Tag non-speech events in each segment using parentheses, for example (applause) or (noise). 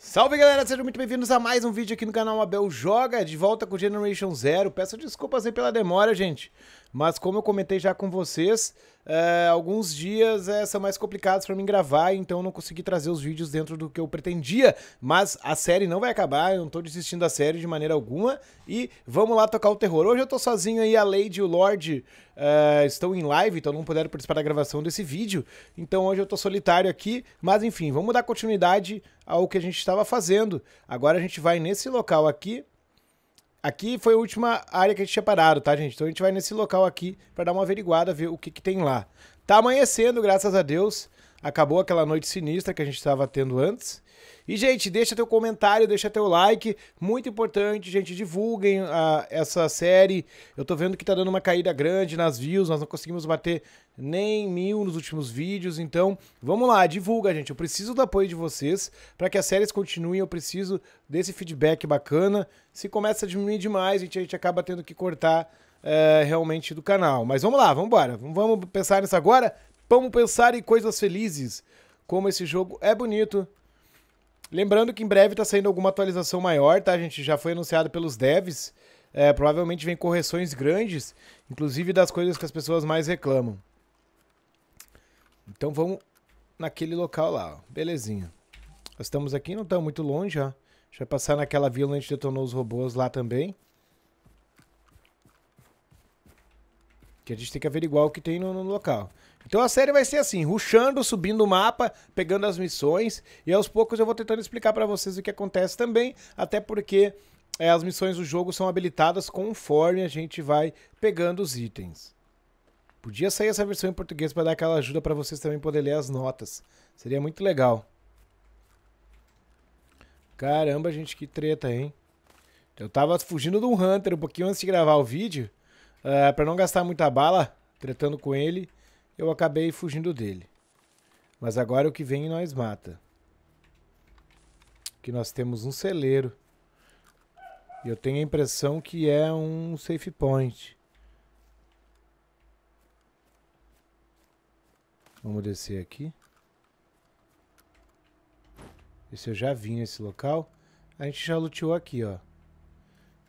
Salve galera, sejam muito bem-vindos a mais um vídeo aqui no canal Abel Joga, de volta com Generation Zero. Peço desculpas aí pela demora, gente, mas como eu comentei já com vocês, é, alguns dias uh, são mais complicados para mim gravar, então não consegui trazer os vídeos dentro do que eu pretendia. Mas a série não vai acabar, eu não tô desistindo da série de maneira alguma. E vamos lá tocar o terror. Hoje eu tô sozinho aí, a Lady e o Lorde é, estão em live, então não puderam participar da gravação desse vídeo. Então hoje eu tô solitário aqui. Mas enfim, vamos dar continuidade ao que a gente estava fazendo. Agora a gente vai nesse local aqui. Aqui foi a última área que a gente tinha parado, tá, gente? Então a gente vai nesse local aqui para dar uma averiguada, ver o que, que tem lá. Tá amanhecendo, graças a Deus acabou aquela noite sinistra que a gente estava tendo antes. E, gente, deixa teu comentário, deixa teu like. Muito importante, gente. Divulguem a, ah, essa série. Eu tô vendo que tá dando uma caída grande nas views. Nós não conseguimos bater nem mil nos últimos vídeos. Então, vamos lá, divulga, gente. Eu preciso do apoio de vocês para que as séries continuem. Eu preciso desse feedback bacana. Se começa a diminuir demais, a gente, a gente acaba tendo que cortar é, realmente do canal. Mas vamos lá, vamos embora. Vamos pensar nisso agora. Vamos pensar em coisas felizes. Como esse jogo é bonito. Lembrando que em breve está saindo alguma atualização maior, tá, gente? Já foi anunciado pelos devs. É, provavelmente vem correções grandes, inclusive das coisas que as pessoas mais reclamam. Então vamos naquele local lá, ó. belezinha. Nós estamos aqui, não estamos muito longe, ó. Deixa eu passar naquela vila onde detonou os robôs lá também. Que a gente tem que averiguar o que tem no, no local. Então a série vai ser assim, ruxando, subindo o mapa, pegando as missões e aos poucos eu vou tentando explicar para vocês o que acontece também, até porque é, as missões do jogo são habilitadas conforme a gente vai pegando os itens. Podia sair essa versão em português para dar aquela ajuda para vocês também poder ler as notas. Seria muito legal. Caramba, gente, que treta, hein? Eu tava fugindo do Hunter um pouquinho antes de gravar o vídeo, uh, eh, para não gastar muita bala, tretando com ele eu acabei fugindo dele. Mas agora o que vem nós mata. Que nós temos um celeiro. E eu tenho a impressão que é um safe point. Vamos descer aqui. Esse eu já vim nesse local. A gente já luteou aqui, ó.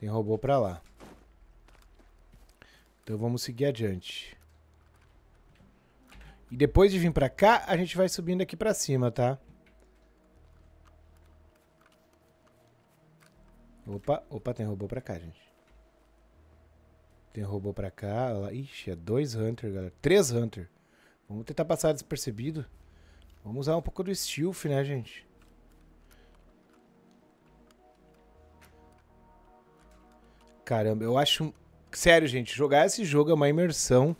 Tem robô pra lá. Então vamos seguir adiante. E depois de vir pra cá, a gente vai subindo aqui pra cima, tá? Opa, opa, tem robô pra cá, gente. Tem robô pra cá. Lá. Ixi, é dois Hunter, galera. Três Hunter. Vamos tentar passar despercebido. Vamos usar um pouco do stealth, né, gente? Caramba, eu acho... Sério, gente, jogar esse jogo é uma imersão...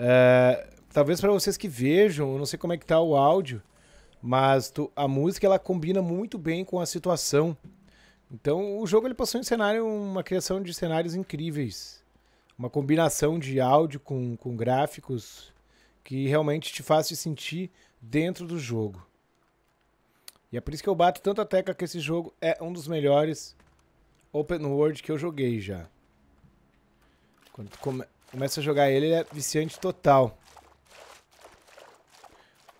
Uh, Talvez para vocês que vejam, eu não sei como é que tá o áudio, mas tu, a música ela combina muito bem com a situação. Então o jogo ele passou em cenário uma criação de cenários incríveis, uma combinação de áudio com, com gráficos que realmente te faz se sentir dentro do jogo. E é por isso que eu bato tanto a tecla que esse jogo é um dos melhores open world que eu joguei já. Quando tu come começa a jogar ele, ele é viciante total.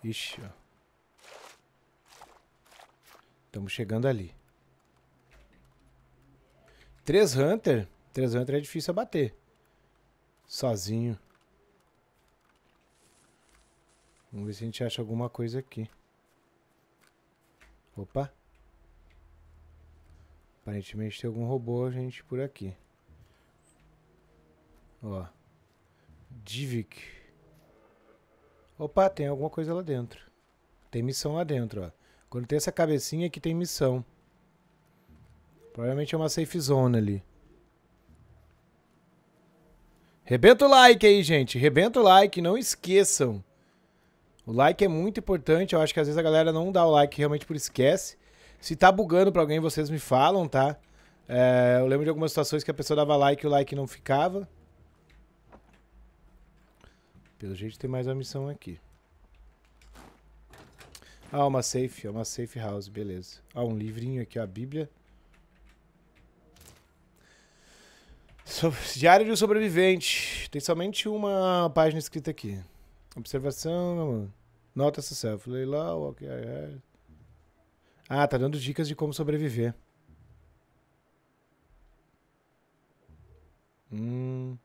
Ixi, ó. Estamos chegando ali. Três Hunter? Três Hunter é difícil abater. Sozinho. Vamos ver se a gente acha alguma coisa aqui. Opa. Aparentemente tem algum robô, gente, por aqui. Ó. Divic. Opa, tem alguma coisa lá dentro. Tem missão lá dentro, ó. Quando tem essa cabecinha aqui tem missão. Provavelmente é uma safe zone ali. Rebenta o like aí, gente. Rebenta o like, não esqueçam. O like é muito importante. Eu acho que às vezes a galera não dá o like realmente por esquece. Se tá bugando pra alguém, vocês me falam, tá? É, eu lembro de algumas situações que a pessoa dava like e o like não ficava. Pelo jeito tem mais uma missão aqui. Ah, uma safe, uma safe house, beleza. Ah, um livrinho aqui, a Bíblia. So Diário de um sobrevivente. Tem somente uma página escrita aqui. Observação, nota yourself. Lay low, okay. Ah, tá dando dicas de como sobreviver. Hum.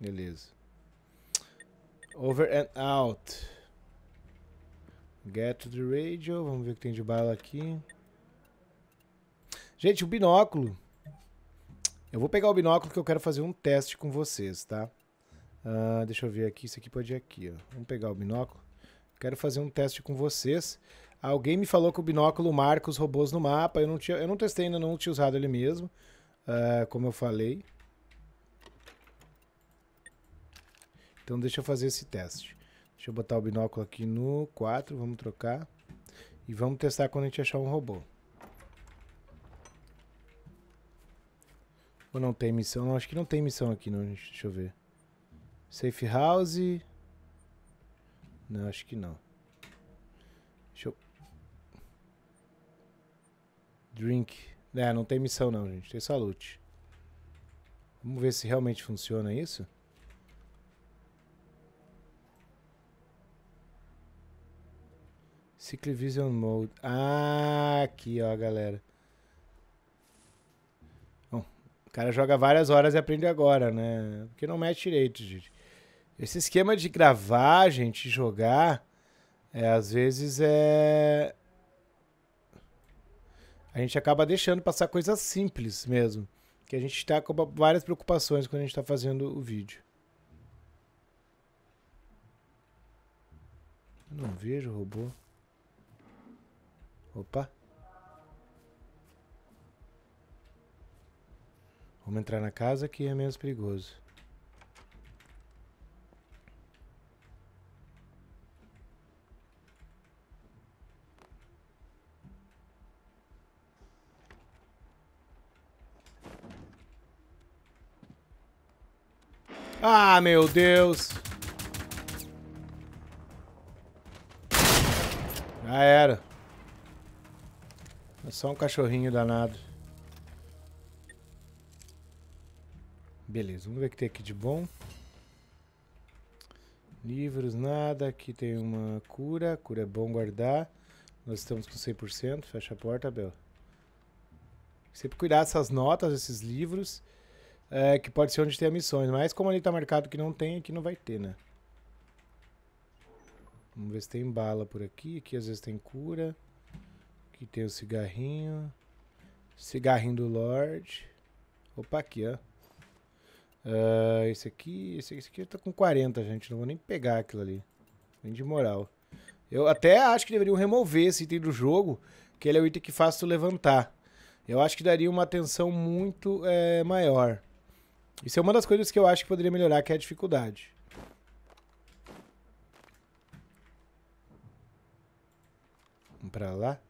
Beleza. Over and out. Get to the radio. Vamos ver o que tem de bala aqui. Gente, o binóculo. Eu vou pegar o binóculo que eu quero fazer um teste com vocês, tá? Uh, deixa eu ver aqui. Isso aqui pode ir aqui, ó. Vamos pegar o binóculo. Quero fazer um teste com vocês. Alguém me falou que o binóculo marca os robôs no mapa. Eu não, tinha, eu não testei ainda, não tinha usado ele mesmo. Uh, como eu falei. Então deixa eu fazer esse teste. Deixa eu botar o binóculo aqui no 4, vamos trocar. E vamos testar quando a gente achar um robô. Ou não tem missão? Não, acho que não tem missão aqui, não. Deixa eu ver. Safe house. Não, acho que não. Deixa eu... Drink. É, não tem missão não, gente. Tem só loot. Vamos ver se realmente funciona isso. Vision Mode. Ah, aqui, ó, galera. Bom, o cara joga várias horas e aprende agora, né? Porque não mete direito, gente. Esse esquema de gravar, gente, jogar, é, às vezes é. A gente acaba deixando passar coisas simples mesmo. Que a gente está com várias preocupações quando a gente está fazendo o vídeo. Eu não vejo o robô. Opa. Vamos entrar na casa que é menos perigoso. Ah, meu Deus! Já era. É só um cachorrinho danado. Beleza, vamos ver o que tem aqui de bom. Livros, nada. Aqui tem uma cura. Cura é bom guardar. Nós estamos com 100%. Fecha a porta, Abel. Sempre cuidar dessas notas, esses livros. É, que pode ser onde tem missões. Mas como ali está marcado que não tem, aqui não vai ter, né? Vamos ver se tem bala por aqui. Aqui às vezes tem cura. Aqui tem o cigarrinho. Cigarrinho do Lorde. Opa, aqui, ó. Uh, esse aqui, esse, esse aqui tá com 40, gente. Não vou nem pegar aquilo ali. vem de moral. Eu até acho que deveriam remover esse item do jogo, que ele é o item que faz tu levantar. Eu acho que daria uma atenção muito é, maior. Isso é uma das coisas que eu acho que poderia melhorar, que é a dificuldade. Vamos pra lá.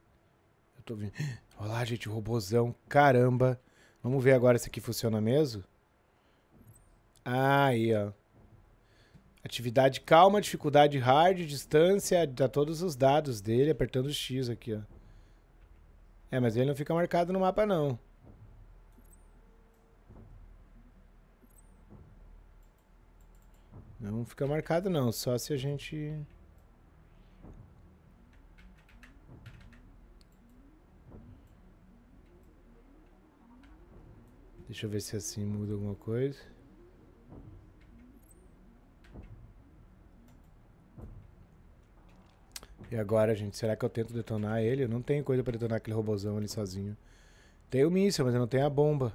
Eu tô ouvindo. (gasps) Olá, gente, robozão. Caramba. Vamos ver agora se aqui funciona mesmo. Ah, aí, ó. Atividade calma, dificuldade hard, distância, dá todos os dados dele, apertando o X aqui, ó. É, mas ele não fica marcado no mapa, não. Não fica marcado, não. Só se a gente... Deixa eu ver se assim muda alguma coisa. E agora, gente, será que eu tento detonar ele? Eu não tenho coisa pra detonar aquele robozão ali sozinho. Tem o míssil, mas eu não tenho a bomba.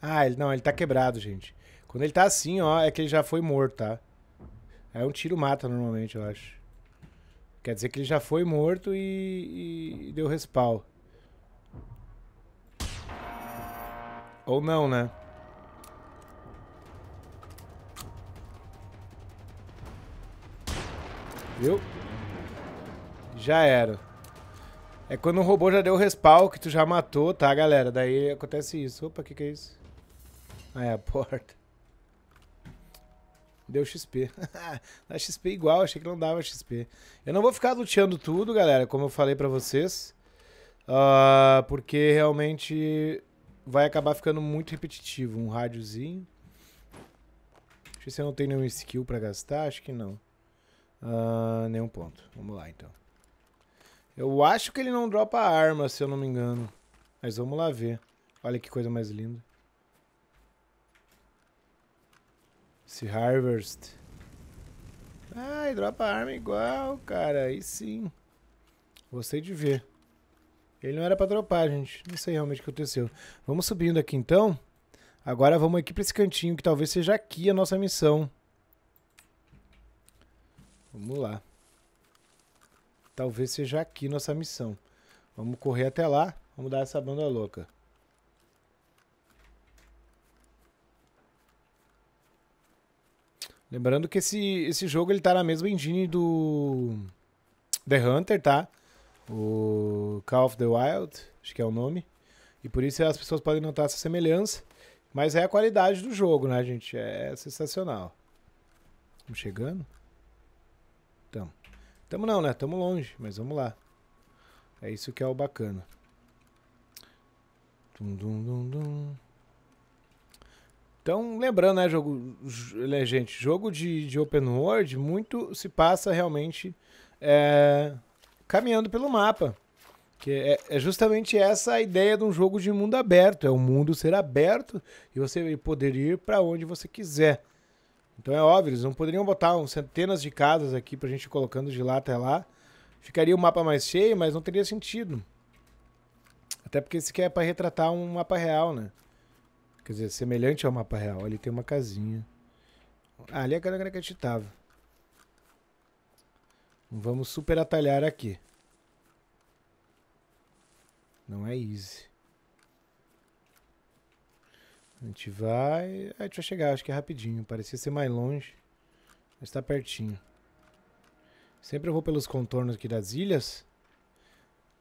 Ah, ele, não, ele tá quebrado, gente. Quando ele tá assim, ó, é que ele já foi morto, tá? é um tiro mata normalmente, eu acho. Quer dizer que ele já foi morto e, e deu respawn. Ou não, né? Viu? Já era. É quando o robô já deu respawn, que tu já matou, tá, galera? Daí acontece isso. Opa, o que que é isso? Ah, é a porta. Deu XP. Dá XP igual, achei que não dava XP. Eu não vou ficar luteando tudo, galera, como eu falei pra vocês. Uh, porque realmente vai acabar ficando muito repetitivo. Um rádiozinho. Deixa eu ver se eu não tenho nenhum skill pra gastar. Acho que não. Uh, nenhum ponto. Vamos lá, então. Eu acho que ele não dropa arma, se eu não me engano. Mas vamos lá ver. Olha que coisa mais linda. Se Harvest. Ai, dropa arma igual, cara. Aí sim. Gostei de ver. Ele não era pra dropar, gente. Não sei realmente o que aconteceu. Vamos subindo aqui então. Agora vamos aqui pra esse cantinho, que talvez seja aqui a nossa missão. Vamos lá. Talvez seja aqui nossa missão. Vamos correr até lá. Vamos dar essa banda louca. Lembrando que esse, esse jogo ele tá na mesma engine do The Hunter, tá? O Call of the Wild, acho que é o nome. E por isso as pessoas podem notar essa semelhança. Mas é a qualidade do jogo, né, gente? É sensacional. Estamos chegando? Então. Tamo não, né? Tamo longe, mas vamos lá. É isso que é o bacana. Dum, dum, dum, dum. Então, lembrando, né, jogo, né, gente, jogo de, de open world, muito se passa realmente é, caminhando pelo mapa. Que é, é, justamente essa a ideia de um jogo de mundo aberto. É o mundo ser aberto e você poder ir para onde você quiser. Então é óbvio, eles não poderiam botar um, centenas de casas aqui pra gente colocando de lá até lá. Ficaria o um mapa mais cheio, mas não teria sentido. Até porque esse aqui é para retratar um mapa real, né? Quer dizer, semelhante ao mapa real. Ali tem uma casinha. Ah, ali é a galera que a gente tava. Vamos super atalhar aqui. Não é easy. A gente vai... A gente vai chegar, acho que é rapidinho. Parecia ser mais longe, mas tá pertinho. Sempre eu vou pelos contornos aqui das ilhas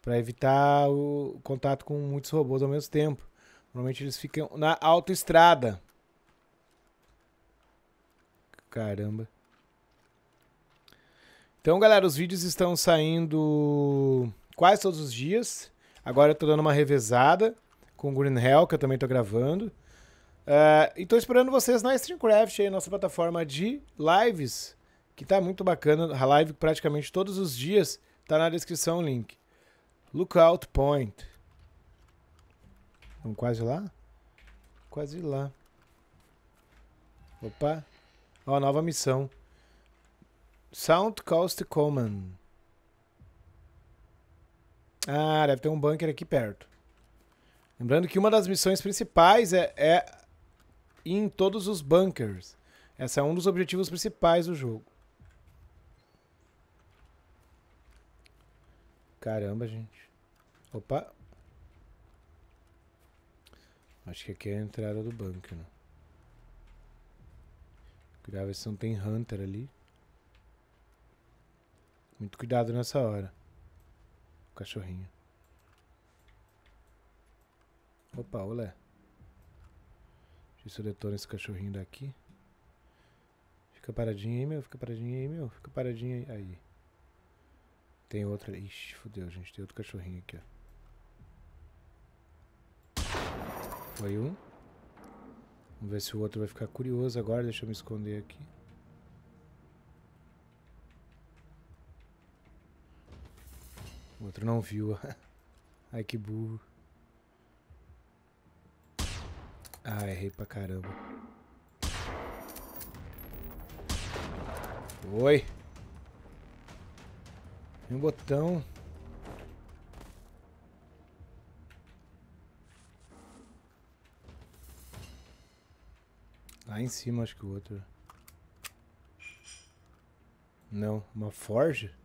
para evitar o contato com muitos robôs ao mesmo tempo. Normalmente eles ficam na autoestrada. Caramba. Então, galera, os vídeos estão saindo quase todos os dias. Agora eu tô dando uma revezada com o Green Hell, que eu também tô gravando. Uh, e tô esperando vocês na Streamcraft, aí, nossa plataforma de lives, que tá muito bacana. A live praticamente todos os dias tá na descrição o link. Lookout Point. Estamos quase lá? Quase lá. Opa. Ó, nova missão. Sound Coast Command. Ah, deve ter um bunker aqui perto. Lembrando que uma das missões principais é, é ir em todos os bunkers. Esse é um dos objetivos principais do jogo. Caramba, gente. Opa. Acho que aqui é a entrada do bunker. Né? Cuidado se não tem Hunter ali. Muito cuidado nessa hora. O cachorrinho. Opa, olé. Deixa eu detonar esse cachorrinho daqui. Fica paradinho aí, meu. Fica paradinho aí, meu. Fica paradinho aí. aí. Tem outra. Ixi, fodeu, gente. Tem outro cachorrinho aqui, ó. Foi um. Vamos ver se o outro vai ficar curioso agora. Deixa eu me esconder aqui. O outro não viu. (laughs) Ai, que burro. Ah, errei pra caramba. Oi. Tem um botão. Lá em cima acho que o outro. Não, uma forja?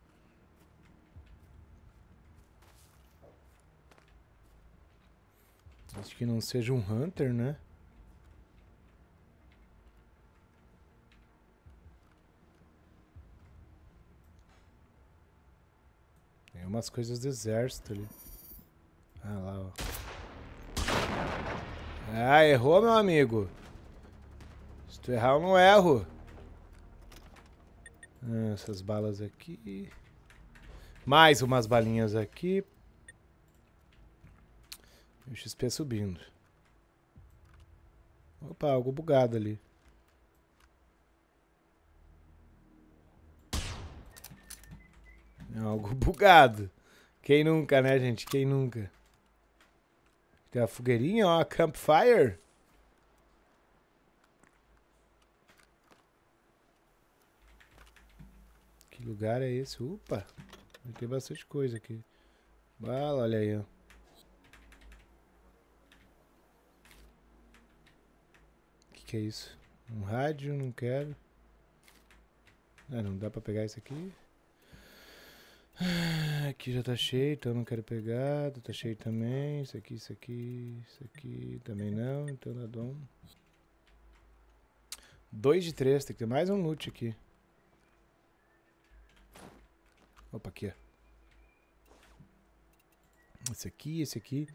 Acho que não seja um Hunter, né? Tem umas coisas do exército ali. Ah, lá, ó. Ah, errou, meu amigo. Se tu errar, eu não erro. Ah, essas balas aqui. Mais umas balinhas aqui. o XP subindo. Opa, algo bugado ali. É algo (laughs) bugado. Quem nunca, né, gente? Quem nunca? Tem a fogueirinha, ó, a campfire. Que lugar é esse? Opa! Tem bastante coisa aqui. Bala, olha aí, ó. O que, que é isso? Um rádio, não quero. Ah, não dá pra pegar isso aqui. Ah, aqui já tá cheio, então não quero pegar. Tá cheio também. Isso aqui, isso aqui, isso aqui também não. Então dá dom. 2 de 3, tem que ter mais um loot aqui. Opa, aqui. É. Esse aqui, esse aqui.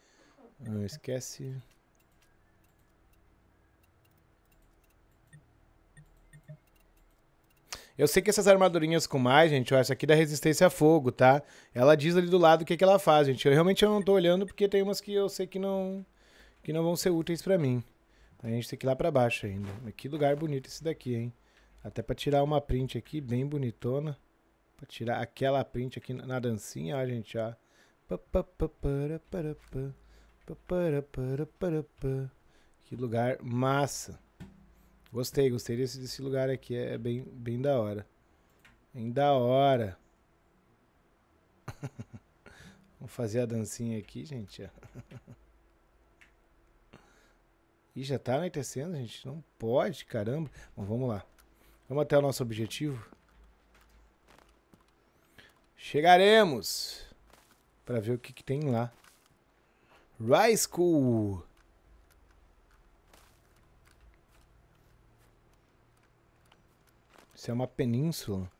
Ah, esquece. Eu sei que essas armadurinhas com mais, gente, ó, essa aqui da resistência a fogo, tá? Ela diz ali do lado o que, que ela faz, gente. Eu realmente eu não tô olhando porque tem umas que eu sei que não, que não vão ser úteis pra mim. A gente tem que ir lá pra baixo ainda. Que lugar bonito esse daqui, hein? Até pra tirar uma print aqui, bem bonitona. Pra tirar aquela print aqui na dancinha, ó, gente, ó. Que lugar massa. Gostei, gostei desse, desse lugar aqui. É, é bem, bem da hora. Bem da hora. (laughs) Vamos fazer a dancinha aqui, gente. (laughs) Ih, já tá anoitecendo, gente. Não pode, caramba. Bom, vamos lá. Vamos até o nosso objetivo. Chegaremos para ver o que, que tem lá. Rise School. Isso é uma península.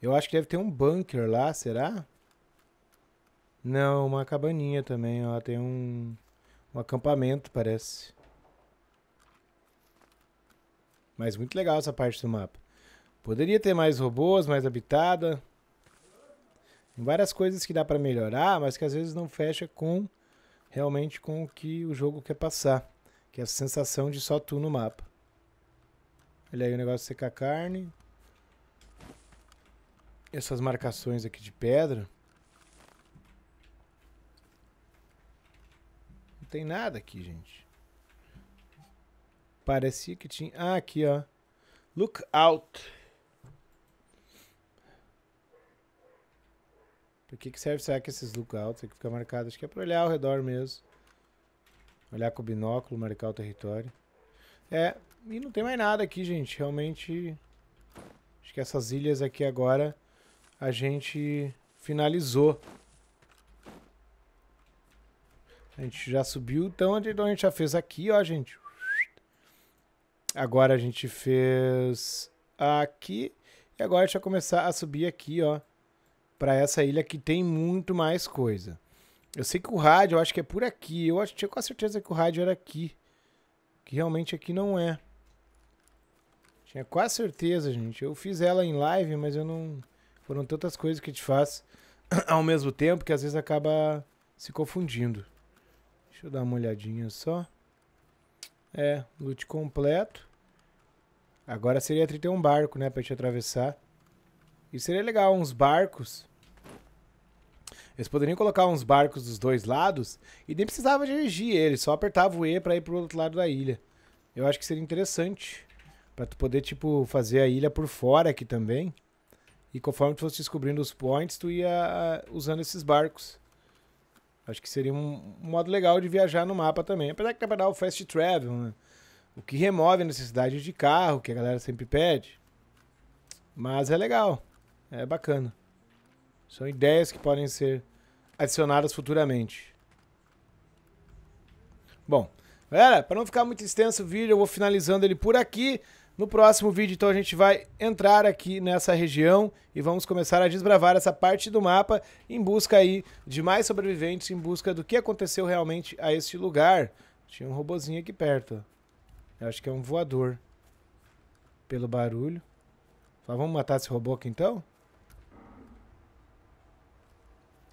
Eu acho que deve ter um bunker lá, será? Não, uma cabaninha também. Ela tem um, um acampamento, parece. Mas muito legal essa parte do mapa. Poderia ter mais robôs, mais habitada várias coisas que dá para melhorar, mas que às vezes não fecha com realmente com o que o jogo quer passar, que é a sensação de só tu no mapa. Olha aí o negócio de secar carne. Essas marcações aqui de pedra. Não tem nada aqui, gente. Parecia que tinha... Ah, aqui, ó. Look out. Para que, que serve será que esses lookouts aqui fica marcado? Acho que é pra olhar ao redor mesmo. Olhar com o binóculo, marcar o território. É, e não tem mais nada aqui, gente. Realmente, acho que essas ilhas aqui agora a gente finalizou. A gente já subiu, então onde a gente já fez aqui, ó, gente. Agora a gente fez aqui. E agora a gente vai começar a subir aqui, ó para essa ilha que tem muito mais coisa. Eu sei que o rádio, eu acho que é por aqui. Eu acho, tinha com certeza que o rádio era aqui. Que realmente aqui não é. Tinha quase certeza, gente. Eu fiz ela em live, mas eu não. Foram tantas coisas que te faz (clears throat) ao mesmo tempo que às vezes acaba se confundindo. Deixa eu dar uma olhadinha só. É, loot completo. Agora seria 31 barco, né, pra gente atravessar. Isso seria legal, uns barcos. Eles poderiam colocar uns barcos dos dois lados e nem precisava dirigir eles, só apertava o E para ir pro outro lado da ilha. Eu acho que seria interessante para tu poder tipo fazer a ilha por fora aqui também. E conforme tu fosse descobrindo os points, tu ia usando esses barcos. Acho que seria um, um modo legal de viajar no mapa também. Apesar que dá pra dar o fast travel, né? O que remove a necessidade de carro, que a galera sempre pede. Mas é legal. É bacana. São ideias que podem ser adicionadas futuramente. Bom, galera, para não ficar muito extenso o vídeo, eu vou finalizando ele por aqui. No próximo vídeo, então, a gente vai entrar aqui nessa região e vamos começar a desbravar essa parte do mapa em busca aí de mais sobreviventes, em busca do que aconteceu realmente a este lugar. Tinha um robozinho aqui perto. Eu acho que é um voador. Pelo barulho. Só vamos matar esse robô aqui, então?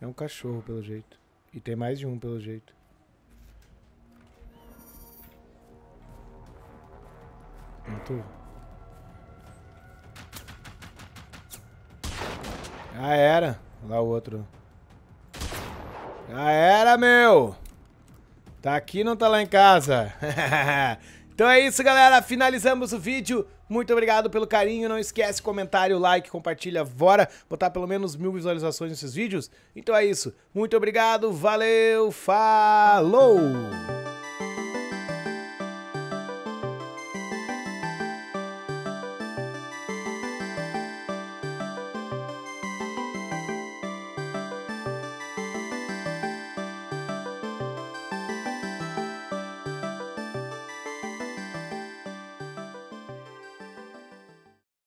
É um cachorro, pelo jeito. E tem mais de um, pelo jeito. Matou. Já era. Lá o outro. Já era, meu! Tá aqui, não tá lá em casa. (laughs) então é isso, galera. Finalizamos o vídeo. Muito obrigado pelo carinho. Não esquece comentário, like, compartilha. Bora botar pelo menos mil visualizações nesses vídeos. Então é isso. Muito obrigado. Valeu. Falou.